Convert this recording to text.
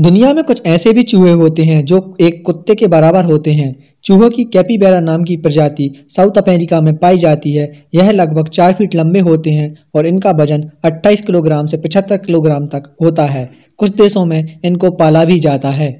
दुनिया में कुछ ऐसे भी चूहे होते हैं जो एक कुत्ते के बराबर होते हैं चूहों की कैपीबेरा नाम की प्रजाति साउथ अमेरिका में पाई जाती है यह लगभग चार फीट लंबे होते हैं और इनका वजन 28 किलोग्राम से 75 किलोग्राम तक होता है कुछ देशों में इनको पाला भी जाता है